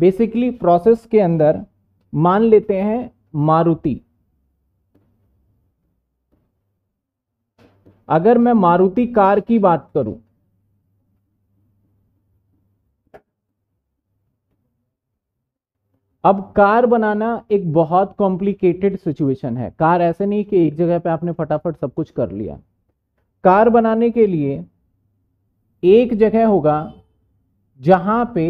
basically process के अंदर मान लेते हैं मारुति अगर मैं मारुति कार की बात करूं अब कार बनाना एक बहुत कॉम्प्लिकेटेड सिचुएशन है कार ऐसे नहीं कि एक जगह पे आपने फटाफट सब कुछ कर लिया कार बनाने के लिए एक जगह होगा जहां पे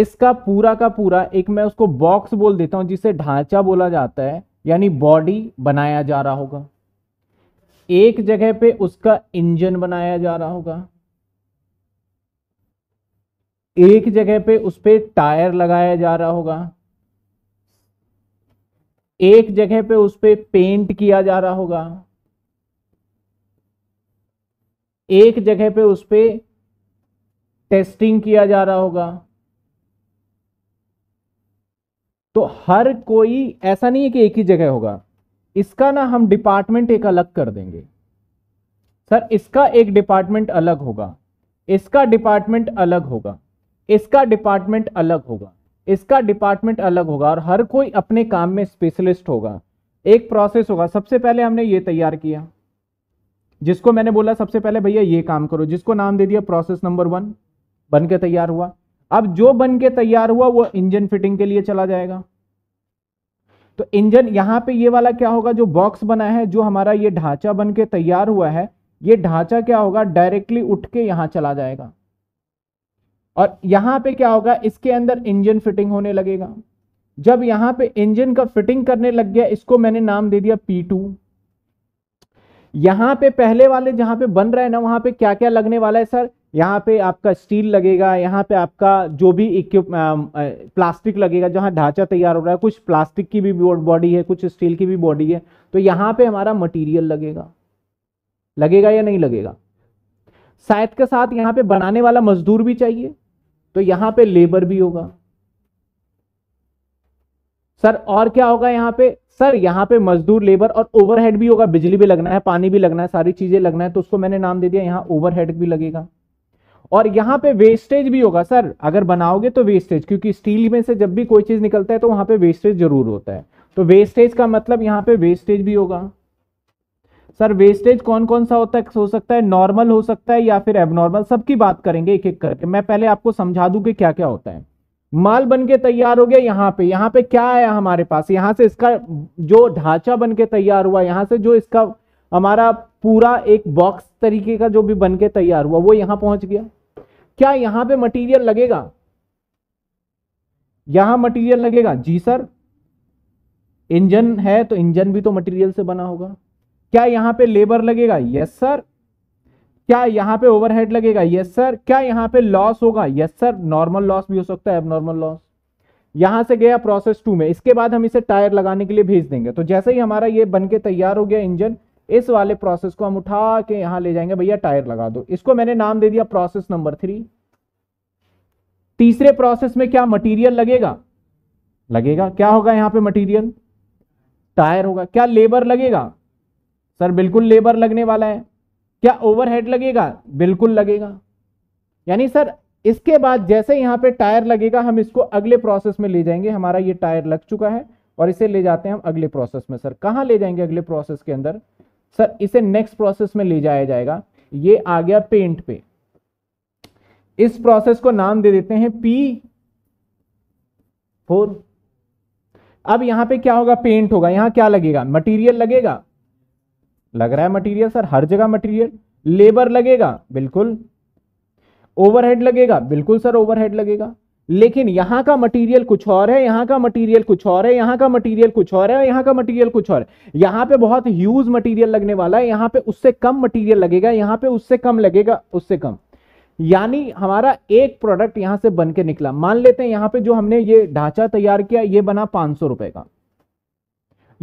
इसका पूरा का पूरा एक मैं उसको बॉक्स बोल देता हूं जिसे ढांचा बोला जाता है यानी बॉडी बनाया जा रहा होगा एक जगह पे उसका इंजन बनाया जा रहा होगा एक जगह पे उस पर टायर लगाया जा रहा होगा एक जगह पे उस पर पे पेंट किया जा रहा होगा एक जगह पे उस पर टेस्टिंग किया जा रहा होगा तो हर कोई ऐसा नहीं है कि एक ही जगह होगा इसका ना हम डिपार्टमेंट एक अलग कर देंगे सर इसका एक डिपार्टमेंट अलग होगा इसका डिपार्टमेंट अलग होगा इसका डिपार्टमेंट अलग होगा इसका डिपार्टमेंट अलग होगा और हर कोई अपने काम में स्पेशलिस्ट होगा एक प्रोसेस होगा सबसे पहले हमने ये तैयार किया जिसको मैंने बोला सबसे पहले भैया ये काम करो जिसको नाम दे दिया प्रोसेस नंबर वन बन के तैयार हुआ अब जो बन के तैयार हुआ वो इंजन फिटिंग के लिए चला जाएगा तो इंजन यहां पे ये वाला क्या होगा जो बॉक्स बना है जो हमारा ये ढांचा बन के तैयार हुआ है ये ढांचा क्या होगा डायरेक्टली उठ के यहां चला जाएगा और यहां पे क्या होगा इसके अंदर इंजन फिटिंग होने लगेगा जब यहां पे इंजन का फिटिंग करने लग गया इसको मैंने नाम दे दिया पी टू यहां पे पहले वाले जहां पे बन रहा है ना वहां पे क्या क्या लगने वाला है सर यहाँ पे आपका स्टील लगेगा यहाँ पे आपका जो भी इक्विप प्लास्टिक लगेगा जहाँ ढांचा तैयार हो रहा है कुछ प्लास्टिक की भी बॉडी है कुछ स्टील की भी बॉडी है तो यहाँ पे हमारा मटेरियल लगेगा लगेगा या नहीं लगेगा शायद के साथ यहाँ पे बनाने वाला मजदूर भी चाहिए तो यहाँ पे लेबर भी होगा सर और क्या होगा यहाँ पे सर यहाँ पे मजदूर लेबर और ओवरहेड भी होगा बिजली भी लगना है पानी भी लगना है सारी चीजें लगना है तो उसको मैंने नाम दे दिया यहाँ ओवरहेड भी लगेगा और यहाँ पे वेस्टेज भी होगा सर अगर बनाओगे तो वेस्टेज क्योंकि स्टील में से जब भी कोई चीज़ निकलता है तो वहां पे वेस्टेज जरूर होता है तो वेस्टेज का मतलब यहाँ पे वेस्टेज भी होगा सर वेस्टेज कौन कौन सा होता है हो सकता है नॉर्मल हो सकता है या फिर एबनॉर्मल सबकी बात करेंगे एक एक करके मैं पहले आपको समझा दूं कि क्या क्या होता है माल बन के तैयार हो गया यहाँ पे यहाँ पे क्या आया हमारे पास यहाँ से इसका जो ढांचा बन के तैयार हुआ यहाँ से जो इसका हमारा पूरा एक बॉक्स तरीके का जो भी बन के तैयार हुआ वो यहाँ पहुंच गया क्या यहां पे मटेरियल लगेगा यहां मटेरियल लगेगा जी सर इंजन है तो इंजन भी तो मटेरियल से बना होगा क्या यहां पे लेबर लगेगा यस सर क्या यहां पे ओवरहेड लगेगा यस सर क्या यहां पे लॉस होगा यस सर नॉर्मल लॉस भी हो सकता है एबनॉर्मल लॉस यहां से गया प्रोसेस टू में इसके बाद हम इसे टायर लगाने के लिए भेज देंगे तो जैसे ही हमारा ये बनके तैयार हो गया इंजन इस वाले प्रोसेस को हम उठा के यहां ले जाएंगे भैया टायर लगा दो इसको मैंने नाम दे दिया प्रोसेस नंबर थ्री तीसरे प्रोसेस में क्या मटेरियल लगेगा लगेगा क्या होगा यहां पे मटेरियल टायर होगा क्या लेबर लगेगा सर बिल्कुल लेबर लगने वाला है क्या ओवरहेड लगेगा बिल्कुल लगेगा यानी सर इसके बाद जैसे यहां पे टायर लगेगा हम इसको अगले प्रोसेस में ले जाएंगे हमारा ये टायर लग चुका है और इसे ले जाते हैं हम अगले प्रोसेस में सर कहां ले जाएंगे अगले प्रोसेस के अंदर सर इसे नेक्स्ट प्रोसेस में ले जाया जाएगा ये आ गया पेंट पे इस प्रोसेस को नाम दे देते हैं पी फोर अब यहां पे क्या होगा पेंट होगा यहां क्या लगेगा मटेरियल लगेगा लग रहा है मटेरियल सर हर जगह मटेरियल लेबर लगेगा बिल्कुल ओवरहेड लगेगा बिल्कुल सर ओवरहेड लगेगा लेकिन यहां का मटेरियल कुछ और है यहां का मटेरियल कुछ और है यहां का मटेरियल कुछ और है यहां का मटेरियल कुछ और है यहां पे बहुत ह्यूज मटेरियल लगने वाला है यहां पे उससे कम मटेरियल लगेगा यहां पे उससे कम लगेगा उससे कम यानी हमारा एक प्रोडक्ट यहां से बन के निकला मान लेते हैं यहां पर जो हमने ये ढांचा तैयार किया ये बना पांच सौ रुपए का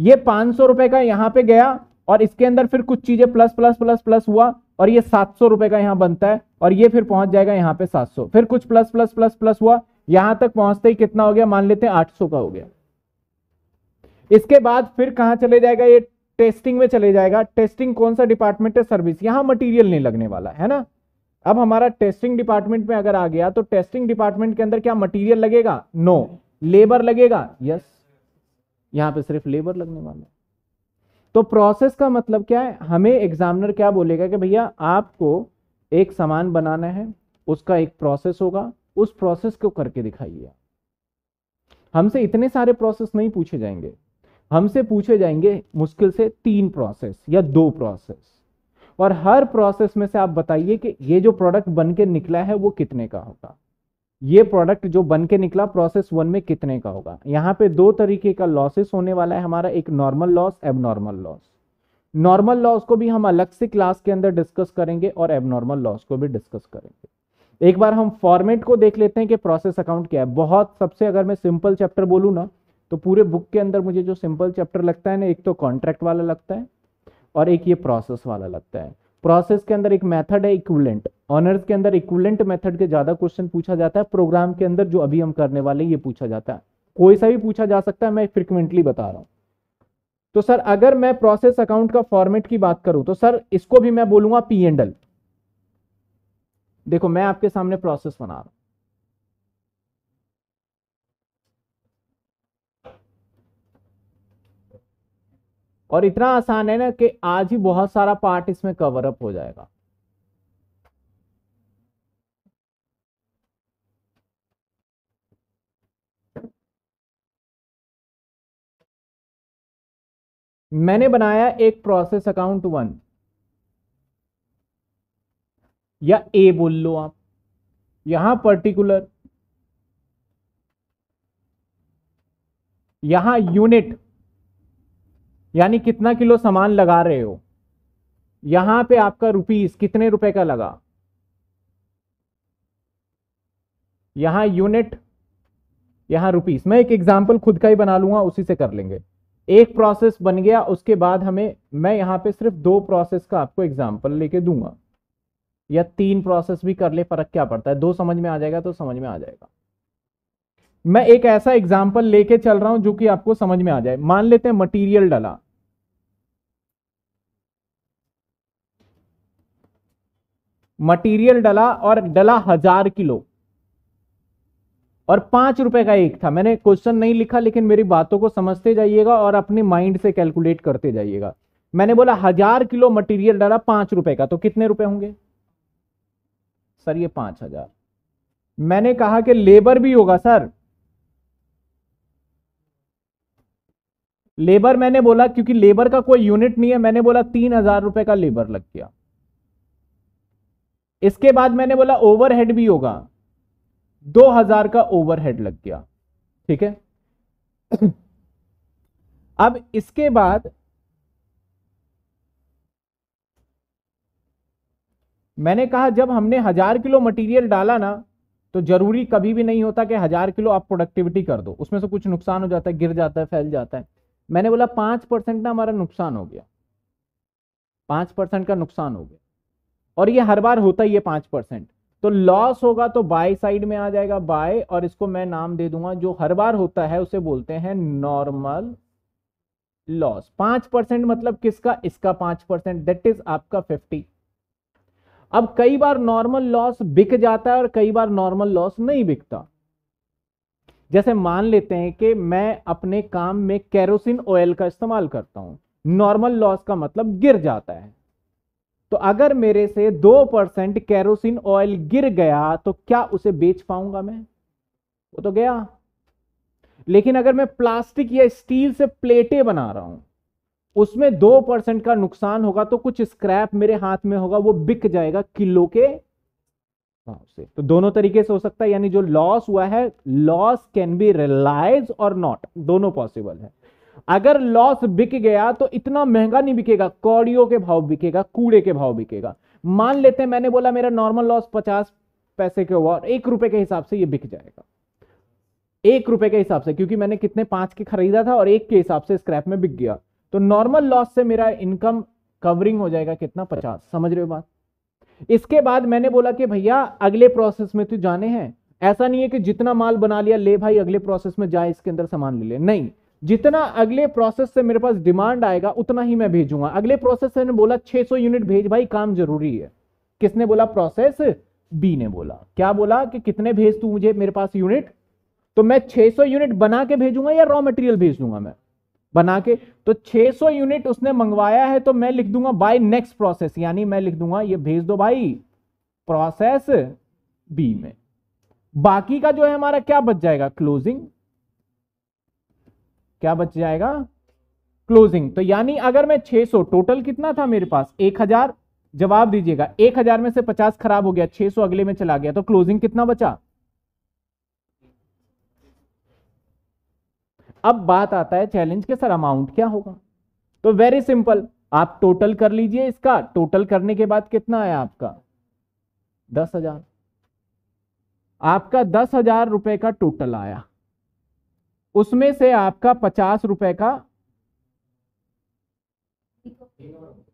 ये पांच सौ रुपए का यहां पर गया और इसके अंदर फिर कुछ चीजें प्लस प्लस प्लस प्लस हुआ और ये सात सौ रुपए का यहां बनता है और ये फिर पहुंच जाएगा यहां पे सात सौ फिर कुछ प्लस प्लस प्लस प्लस हुआ यहां तक पहुंचते ही कितना हो गया मान लेते हैं आठ का हो गया इसके बाद फिर कहां चले जाएगा ये टेस्टिंग में चले जाएगा टेस्टिंग कौन सा डिपार्टमेंट है सर्विस यहां मटेरियल नहीं लगने वाला है ना अब हमारा टेस्टिंग डिपार्टमेंट में अगर आ गया तो टेस्टिंग डिपार्टमेंट के अंदर क्या मटेरियल लगेगा नो लेबर लगेगा यस यहां पे सिर्फ लेबर लगने वाला है तो प्रोसेस का मतलब क्या है हमें एग्जामिनर क्या बोलेगा कि भैया आपको एक सामान बनाना है उसका एक प्रोसेस होगा उस प्रोसेस को करके दिखाइए हमसे इतने सारे प्रोसेस नहीं पूछे जाएंगे हमसे पूछे जाएंगे मुश्किल से तीन प्रोसेस या दो प्रोसेस और हर प्रोसेस में से आप बताइए कि ये जो प्रोडक्ट बन के निकला है वो कितने का होगा ये प्रोडक्ट जो बन के निकला प्रोसेस वन में कितने का होगा यहाँ पे दो तरीके का लॉसेस होने वाला है हमारा एक normal loss abnormal loss normal loss को भी हम अलग से क्लास के अंदर डिस्कस करेंगे और एबनॉर्मल लॉस को भी डिस्कस करेंगे एक बार हम फॉर्मेट को देख लेते हैं कि प्रोसेस अकाउंट क्या है बहुत सबसे अगर मैं सिंपल चैप्टर बोलूँ ना तो पूरे बुक के अंदर मुझे जो सिंपल चैप्टर लगता है ना एक तो कॉन्ट्रैक्ट वाला लगता है और एक ये प्रोसेस वाला लगता है प्रोसेस के अंदर एक मेथड है इक्विलेंट ऑनर्स के अंदर इक्वलेंट मेथड के ज़्यादा क्वेश्चन पूछा जाता है प्रोग्राम के अंदर जो अभी हम करने वाले ये पूछा जाता है कोई सा भी पूछा जा सकता है मैं फ्रिक्वेंटली बता रहा हूँ तो सर अगर मैं प्रोसेस अकाउंट का फॉर्मेट की बात करूँ तो सर इसको भी मैं बोलूंगा पी एंडल देखो मैं आपके सामने प्रोसेस बना रहा हूं और इतना आसान है ना कि आज ही बहुत सारा पार्ट इसमें कवर अप हो जाएगा मैंने बनाया एक प्रोसेस अकाउंट वन या ए बोल लो आप यहां पर्टिकुलर यहां यूनिट यानी कितना किलो सामान लगा रहे हो यहां पे आपका रुपीस कितने रुपए का लगा यहां यूनिट यहां रुपीस मैं एक एग्जांपल खुद का ही बना लूंगा उसी से कर लेंगे एक प्रोसेस बन गया उसके बाद हमें मैं यहां पे सिर्फ दो प्रोसेस का आपको एग्जांपल लेके दूंगा या तीन प्रोसेस भी कर ले फर्क क्या पड़ता है दो समझ में आ जाएगा तो समझ में आ जाएगा मैं एक ऐसा एग्जाम्पल लेके चल रहा हूं जो कि आपको समझ में आ जाए मान लेते हैं मटीरियल डला मटीरियल डला और डला हजार किलो और पांच रुपए का एक था मैंने क्वेश्चन नहीं लिखा लेकिन मेरी बातों को समझते जाइएगा और अपने माइंड से कैलकुलेट करते जाइएगा मैंने बोला हजार किलो मटेरियल डाला पांच रुपए का तो कितने रुपए होंगे सर ये पांच हजार मैंने कहा कि लेबर भी होगा सर लेबर मैंने बोला क्योंकि लेबर का कोई यूनिट नहीं है मैंने बोला तीन हजार रुपए का लेबर लग गया इसके बाद मैंने बोला ओवरहेड भी होगा दो हजार का ओवरहेड लग गया ठीक है अब इसके बाद मैंने कहा जब हमने हज़ार किलो मटेरियल डाला ना तो ज़रूरी कभी भी नहीं होता कि हज़ार किलो आप प्रोडक्टिविटी कर दो उसमें से कुछ नुकसान हो जाता है गिर जाता है फैल जाता है मैंने बोला पांच परसेंट ना हमारा नुकसान हो गया पांच परसेंट का नुकसान हो गया और ये हर बार होता ही है पांच परसेंट तो लॉस होगा तो बाय साइड में आ जाएगा बाय और इसको मैं नाम दे दूंगा जो हर बार होता है उसे बोलते हैं नॉर्मल लॉस पांच परसेंट मतलब किसका इसका पांच परसेंट दैट इज आपका फिफ्टी अब कई बार नॉर्मल लॉस बिक जाता है और कई बार नॉर्मल लॉस नहीं बिकता जैसे मान लेते हैं कि मैं अपने काम में कैरोसिन ऑयल का इस्तेमाल करता हूं नॉर्मल लॉस का मतलब गिर जाता है तो अगर मेरे से दो परसेंट कैरोसिन ऑयल गिर गया तो क्या उसे बेच पाऊंगा मैं वो तो गया लेकिन अगर मैं प्लास्टिक या स्टील से प्लेटें बना रहा हूं उसमें दो परसेंट का नुकसान होगा तो कुछ स्क्रैप मेरे हाथ में होगा वो बिक जाएगा किलो के भाव से तो दोनों तरीके से हो सकता है यानी जो लॉस हुआ है लॉस कैन बी रिलाइज और नॉट दोनों पॉसिबल है अगर लॉस बिक गया तो इतना महंगा नहीं बिकेगा कौड़ियों के भाव बिकेगा कूड़े के भाव बिकेगा मान लेते हैं मैंने बोला मेरा नॉर्मल लॉस पचास पैसे के हुआ और एक रुपए के हिसाब से ये बिक जाएगा एक रुपए के हिसाब से क्योंकि मैंने कितने पांच के खरीदा था और एक के हिसाब से स्क्रैप में बिक गया तो नॉर्मल लॉस से मेरा इनकम कवरिंग हो जाएगा कितना पचास समझ रहे हो बात इसके बाद मैंने बोला कि भैया अगले प्रोसेस में तू तो जाने हैं ऐसा नहीं है कि जितना माल बना लिया ले भाई अगले प्रोसेस में जाए इसके अंदर सामान ले ले नहीं जितना अगले प्रोसेस से मेरे पास डिमांड आएगा उतना ही मैं भेजूंगा अगले प्रोसेस से बोला 600 यूनिट भेज भाई काम जरूरी है किसने बोला प्रोसेस बी ने बोला क्या बोला कि कितने भेज तू मुझे मेरे पास यूनिट तो मैं 600 यूनिट बना के भेजूंगा या रॉ मटेरियल भेज दूंगा मैं बना के तो 600 यूनिट उसने मंगवाया है तो मैं लिख दूंगा बाय नेक्स्ट प्रोसेस यानी मैं लिख दूंगा ये भेज दो भाई प्रोसेस बी में बाकी का जो है हमारा क्या बच जाएगा क्लोजिंग क्या बच जाएगा क्लोजिंग तो यानी अगर मैं 600 टोटल कितना था मेरे पास 1000 जवाब दीजिएगा 1000 में से 50 खराब हो गया 600 अगले में चला गया तो क्लोजिंग कितना बचा अब बात आता है चैलेंज के सर अमाउंट क्या होगा तो वेरी सिंपल आप टोटल कर लीजिए इसका टोटल करने के बाद कितना आया आपका दस हजार आपका दस हजार रुपए का टोटल आया उसमें से आपका पचास रुपए का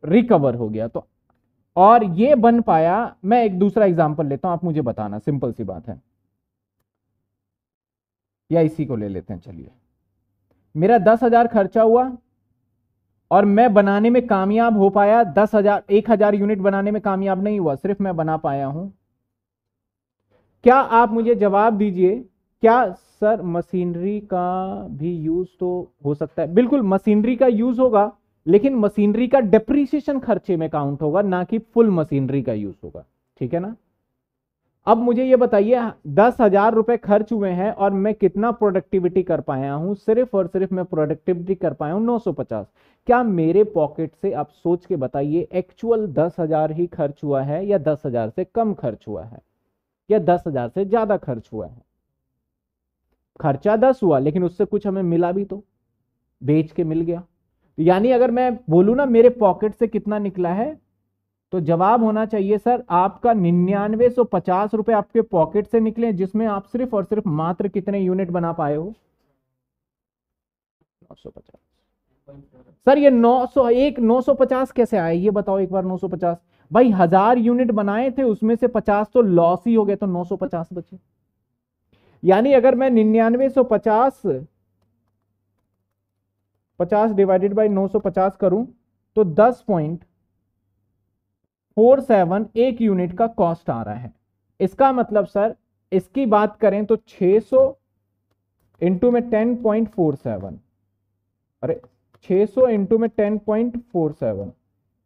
रिकवर हो गया तो और ये बन पाया मैं एक दूसरा एग्जांपल लेता हूं आप मुझे बताना सिंपल सी बात है या इसी को ले लेते हैं चलिए मेरा दस हज़ार खर्चा हुआ और मैं बनाने में कामयाब हो पाया दस हज़ार एक हज़ार यूनिट बनाने में कामयाब नहीं हुआ सिर्फ मैं बना पाया हूं क्या आप मुझे जवाब दीजिए क्या सर मशीनरी का भी यूज तो हो सकता है बिल्कुल मशीनरी का यूज होगा लेकिन मशीनरी का डेप्रीसिएशन खर्चे में काउंट होगा ना कि फुल मशीनरी का यूज होगा ठीक है ना अब मुझे ये बताइए दस हजार रुपए खर्च हुए हैं और मैं कितना प्रोडक्टिविटी कर पाया हूं सिर्फ और सिर्फ मैं प्रोडक्टिविटी कर पाया हूँ नौ सौ पचास क्या मेरे पॉकेट से आप सोच के बताइए एक्चुअल दस हजार ही खर्च हुआ है या दस हजार से कम खर्च हुआ है या दस हजार से ज्यादा खर्च हुआ है खर्चा दस हुआ लेकिन उससे कुछ हमें मिला भी तो बेच के मिल गया यानी अगर मैं बोलू ना मेरे पॉकेट से कितना निकला है तो जवाब होना चाहिए सर आपका निन्यानवे सौ पचास रुपए आपके पॉकेट से निकले जिसमें आप सिर्फ और सिर्फ मात्र कितने यूनिट बना पाए हो नौ सौ पचास सर ये नौ सौ एक नौ सौ पचास कैसे आए ये बताओ एक बार नौ सौ पचास भाई हजार यूनिट बनाए थे उसमें से पचास तो लॉस ही हो गए तो नौ सौ पचास बचे यानी अगर मैं निन्यानवे सौ पचास पचास डिवाइडेड बाई नौ सौ पचास करूं तो दस पॉइंट फोर सेवन एक यूनिट का कॉस्ट आ रहा है इसका मतलब सर इसकी बात करें तो 600 सो इंटू में टेन पॉइंट फोर सेवन अरे छ सौ इंटू में टेन पॉइंट फोर सेवन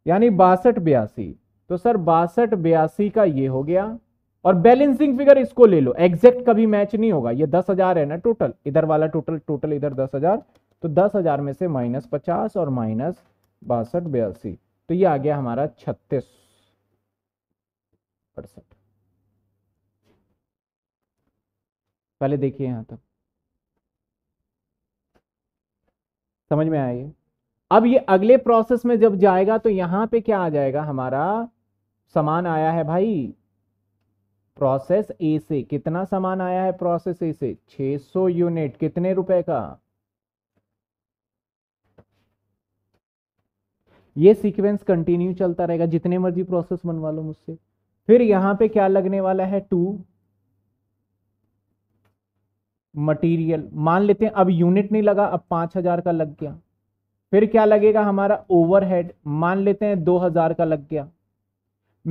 यानी बासठ बयासी तो सर बासठ बयासी का ये हो गया और बैलेंसिंग फिगर इसको ले लो एग्जैक्ट कभी मैच नहीं होगा ये दस हजार है ना टोटल इधर वाला टोटल टोटल इधर दस हजार तो दस हजार में से माइनस पचास और माइनस बासठ बयासी तो ये आ गया हमारा छत्तीस परसेंट पहले देखिए यहां तक समझ में आइए अब ये अगले प्रोसेस में जब जाएगा तो यहां पे क्या आ जाएगा हमारा समान आया है भाई प्रोसेस ए से कितना सामान आया है प्रोसेस ए से 600 यूनिट कितने रुपए का ये सीक्वेंस कंटिन्यू चलता रहेगा जितने मर्जी प्रोसेस बनवा लो मुझसे फिर यहां पे क्या लगने वाला है टू मटेरियल मान लेते हैं अब यूनिट नहीं लगा अब पांच हजार का लग गया फिर क्या लगेगा हमारा ओवरहेड मान लेते हैं दो हजार का लग गया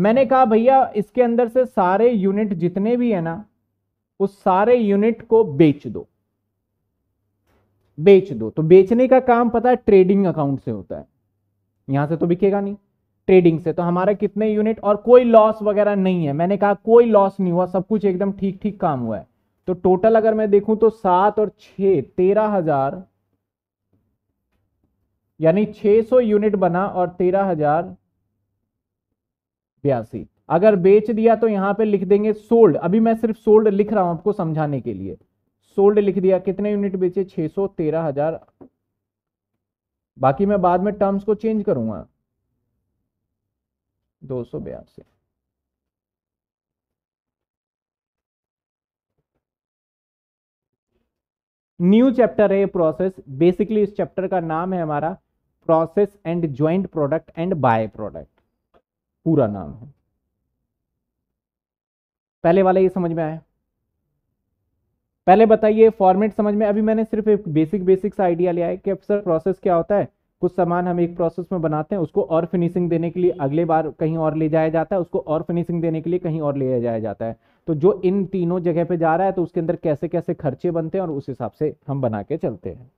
मैंने कहा भैया इसके अंदर से सारे यूनिट जितने भी है ना उस सारे यूनिट को बेच दो बेच दो तो बेचने का काम पता है ट्रेडिंग अकाउंट से होता है यहां से तो बिकेगा नहीं ट्रेडिंग से तो हमारा कितने यूनिट और कोई लॉस वगैरह नहीं है मैंने कहा कोई लॉस नहीं हुआ सब कुछ एकदम ठीक ठीक काम हुआ है तो टोटल अगर मैं देखूं तो सात और छह तेरह हजार यानी 600 यूनिट बना और तेरह हजार बयासी अगर बेच दिया तो यहां पे लिख देंगे सोल्ड अभी मैं सिर्फ सोल्ड लिख रहा हूं आपको समझाने के लिए सोल्ड लिख दिया कितने यूनिट बेचे छह तेरह हजार बाकी मैं बाद में टर्म्स को चेंज करूंगा दो सौ बयासी न्यू चैप्टर है ये प्रोसेस बेसिकली इस चैप्टर का नाम है हमारा process and joint product and by product पूरा नाम है पहले वाला ये समझ में आया पहले बताइए फॉर्मेट समझ में अभी मैंने सिर्फ एक बेसिक बेसिक सा आइडिया लिया है कि सर प्रोसेस क्या होता है कुछ सामान हम एक प्रोसेस में बनाते हैं उसको और फिनिशिंग देने के लिए अगले बार कहीं और ले जाया जाता है उसको और फिनिशिंग देने के लिए कहीं और ले जाया जाता है तो जो इन तीनों जगह पे जा रहा है तो उसके अंदर कैसे कैसे खर्चे बनते हैं और उस हिसाब से हम बना के चलते हैं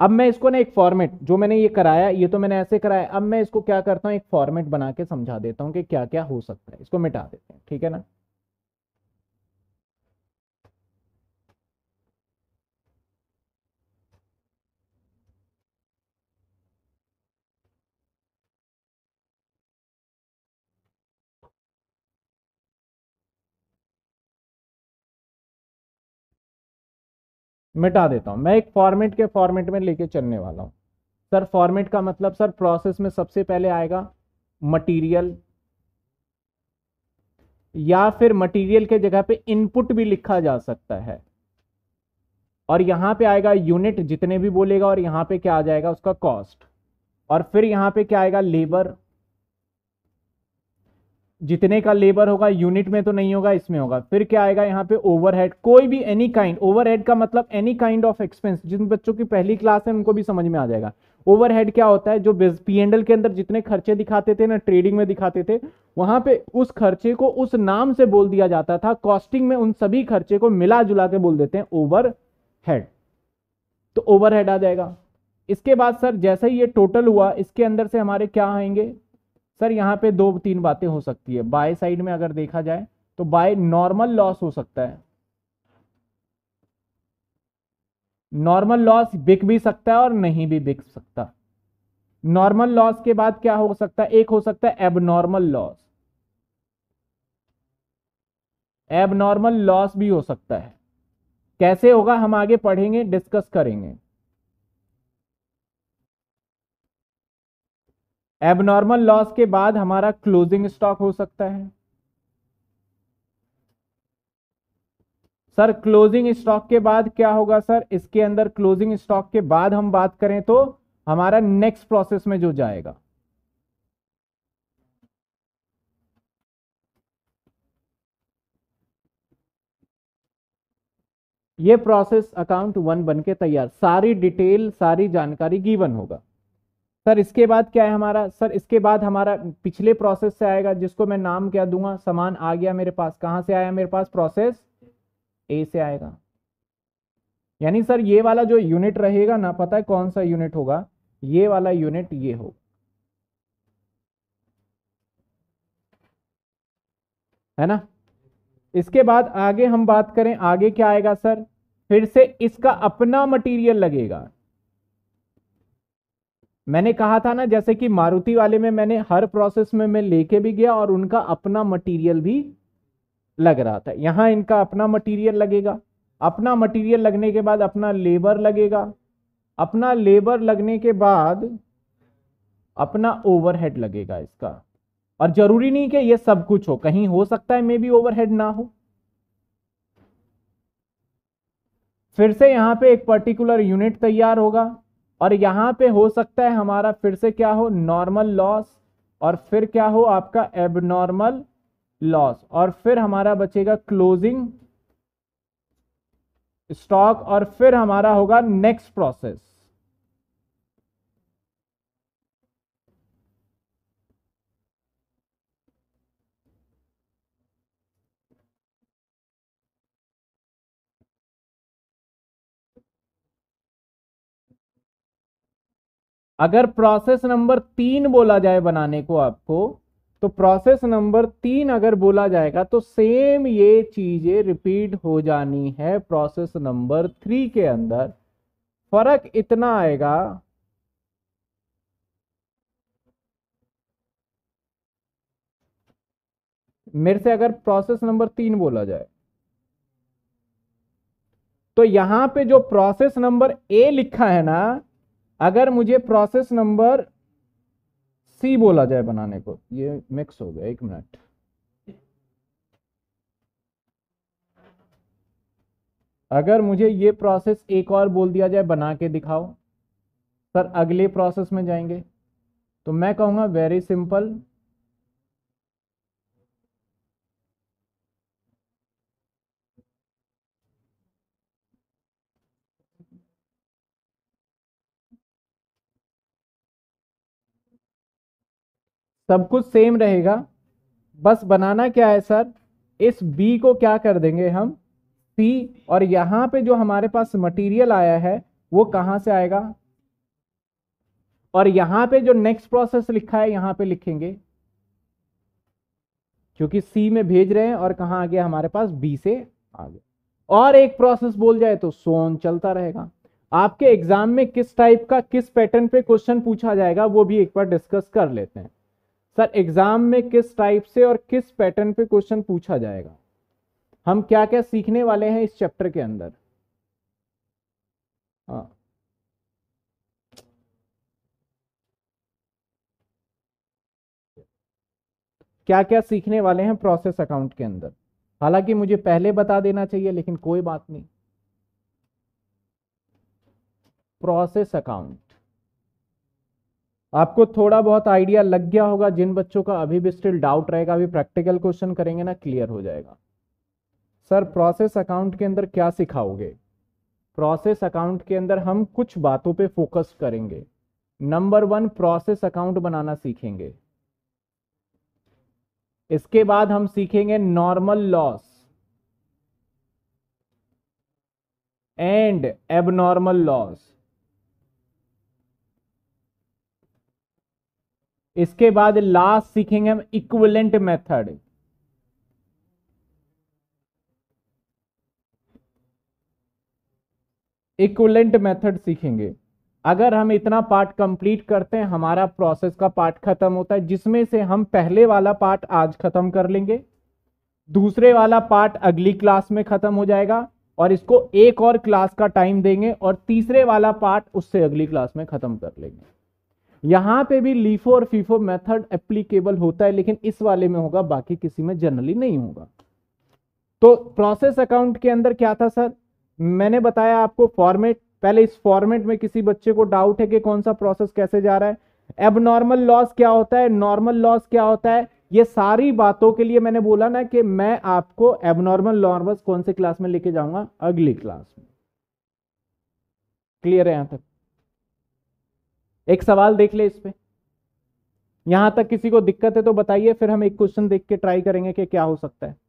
अब मैं इसको ना एक फॉर्मेट जो मैंने ये कराया ये तो मैंने ऐसे कराया अब मैं इसको क्या करता हूँ एक फॉर्मेट बना के समझा देता हूँ कि क्या क्या हो सकता है इसको मिटा देते हैं ठीक है ना मिटा देता हूँ मैं एक फॉर्मेट के फॉर्मेट में लेके चलने वाला हूँ सर फॉर्मेट का मतलब सर प्रोसेस में सबसे पहले आएगा मटीरियल या फिर मटेरियल के जगह पे इनपुट भी लिखा जा सकता है और यहाँ पे आएगा यूनिट जितने भी बोलेगा और यहां पे क्या आ जाएगा उसका कॉस्ट और फिर यहाँ पे क्या आएगा लेबर जितने का लेबर होगा यूनिट में तो नहीं होगा इसमें होगा फिर क्या आएगा यहाँ पे ओवरहेड कोई भी एनी काइंड ओवरहेड का मतलब एनी काइंड ऑफ एक्सपेंस जिन बच्चों की पहली क्लास है उनको भी समझ में आ जाएगा ओवरहेड क्या होता है जो पी एल के अंदर जितने खर्चे दिखाते थे ना ट्रेडिंग में दिखाते थे वहां पे उस खर्चे को उस नाम से बोल दिया जाता था कॉस्टिंग में उन सभी खर्चे को मिला जुला के बोल देते हैं ओवर हेड तो ओवर हेड आ जाएगा इसके बाद सर जैसे ही ये टोटल हुआ इसके अंदर से हमारे क्या आएंगे सर यहाँ पे दो तीन बातें हो सकती है बाय साइड में अगर देखा जाए तो बाय नॉर्मल लॉस हो सकता है नॉर्मल लॉस बिक भी सकता है और नहीं भी बिक सकता नॉर्मल लॉस के बाद क्या हो सकता है एक हो सकता है एबनॉर्मल लॉस एबनॉर्मल लॉस भी हो सकता है कैसे होगा हम आगे पढ़ेंगे डिस्कस करेंगे एबनॉर्मल लॉस के बाद हमारा क्लोजिंग स्टॉक हो सकता है सर क्लोजिंग स्टॉक के बाद क्या होगा सर इसके अंदर क्लोजिंग स्टॉक के बाद हम बात करें तो हमारा नेक्स्ट प्रोसेस में जो जाएगा ये प्रोसेस अकाउंट वन बन के तैयार सारी डिटेल सारी जानकारी गिवन होगा सर इसके बाद क्या है हमारा सर इसके बाद हमारा पिछले प्रोसेस से आएगा जिसको मैं नाम क्या दूंगा सामान आ गया मेरे पास कहां से आया मेरे पास प्रोसेस ए से आएगा यानी सर ये वाला जो यूनिट रहेगा ना पता है कौन सा यूनिट होगा ये वाला यूनिट ये हो है ना इसके बाद आगे हम बात करें आगे क्या आएगा सर फिर से इसका अपना मटेरियल लगेगा मैंने कहा था ना जैसे कि मारुति वाले में मैंने हर प्रोसेस में मैं लेके भी गया और उनका अपना मटेरियल भी लग रहा था यहाँ इनका अपना मटेरियल लगेगा अपना मटेरियल लगने के बाद अपना लेबर लगेगा अपना लेबर लगने के बाद अपना ओवरहेड लगेगा इसका और जरूरी नहीं कि ये सब कुछ हो कहीं हो सकता है मे भी ओवरहेड ना हो फिर से यहां पे एक पर्टिकुलर यूनिट तैयार होगा और यहाँ पे हो सकता है हमारा फिर से क्या हो नॉर्मल लॉस और फिर क्या हो आपका एबनॉर्मल लॉस और फिर हमारा बचेगा क्लोजिंग स्टॉक और फिर हमारा होगा नेक्स्ट प्रोसेस अगर प्रोसेस नंबर तीन बोला जाए बनाने को आपको तो प्रोसेस नंबर तीन अगर बोला जाएगा तो सेम ये चीज़ें रिपीट हो जानी है प्रोसेस नंबर थ्री के अंदर फर्क इतना आएगा मेरे से अगर प्रोसेस नंबर तीन बोला जाए तो यहां पे जो प्रोसेस नंबर ए लिखा है ना अगर मुझे प्रोसेस नंबर सी बोला जाए बनाने को ये मिक्स हो गया एक मिनट अगर मुझे ये प्रोसेस एक और बोल दिया जाए बना के दिखाओ सर अगले प्रोसेस में जाएंगे तो मैं कहूंगा वेरी सिंपल सब कुछ सेम रहेगा बस बनाना क्या है सर इस बी को क्या कर देंगे हम सी और यहाँ पे जो हमारे पास मटेरियल आया है वो कहाँ से आएगा और यहाँ पे जो नेक्स्ट प्रोसेस लिखा है यहाँ पे लिखेंगे क्योंकि सी में भेज रहे हैं और कहाँ आ गया हमारे पास बी से आ गया और एक प्रोसेस बोल जाए तो सोन चलता रहेगा आपके एग्जाम में किस टाइप का किस पैटर्न पे क्वेश्चन पूछा जाएगा वो भी एक बार डिस्कस कर लेते हैं सर एग्जाम में किस टाइप से और किस पैटर्न पे क्वेश्चन पूछा जाएगा हम क्या क्या सीखने वाले हैं इस चैप्टर के अंदर हाँ क्या क्या सीखने वाले हैं प्रोसेस अकाउंट के अंदर हालांकि मुझे पहले बता देना चाहिए लेकिन कोई बात नहीं प्रोसेस अकाउंट आपको थोड़ा बहुत आइडिया लग गया होगा जिन बच्चों का अभी भी स्टिल डाउट रहेगा अभी प्रैक्टिकल क्वेश्चन करेंगे ना क्लियर हो जाएगा सर प्रोसेस अकाउंट के अंदर क्या सिखाओगे प्रोसेस अकाउंट के अंदर हम कुछ बातों पे फोकस करेंगे नंबर वन प्रोसेस अकाउंट बनाना सीखेंगे इसके बाद हम सीखेंगे normal loss and abnormal loss इसके बाद लास्ट सीखेंगे हम इक्विलेंट मेथड इक्विलेंट मेथड सीखेंगे अगर हम इतना पार्ट कंप्लीट करते हैं हमारा प्रोसेस का पार्ट खत्म होता है जिसमें से हम पहले वाला पार्ट आज खत्म कर लेंगे दूसरे वाला पार्ट अगली क्लास में खत्म हो जाएगा और इसको एक और क्लास का टाइम देंगे और तीसरे वाला पार्ट उससे अगली क्लास में खत्म कर लेंगे यहां पे भी लीफो और फीफो मेथड एप्लीकेबल होता है लेकिन इस वाले में होगा बाकी किसी में जनरली नहीं होगा तो प्रोसेस अकाउंट के अंदर क्या था सर मैंने बताया आपको फॉर्मेट पहले इस फॉर्मेट में किसी बच्चे को डाउट है कि कौन सा प्रोसेस कैसे जा रहा है एबनॉर्मल लॉस क्या होता है नॉर्मल लॉस क्या होता है ये सारी बातों के लिए मैंने बोला ना कि मैं आपको एबनॉर्मल लॉर्मस कौन से क्लास में लेके जाऊंगा अगली क्लास में क्लियर है यहां तक एक सवाल देख ले इस पर यहां तक किसी को दिक्कत है तो बताइए फिर हम एक क्वेश्चन देख के ट्राई करेंगे कि क्या हो सकता है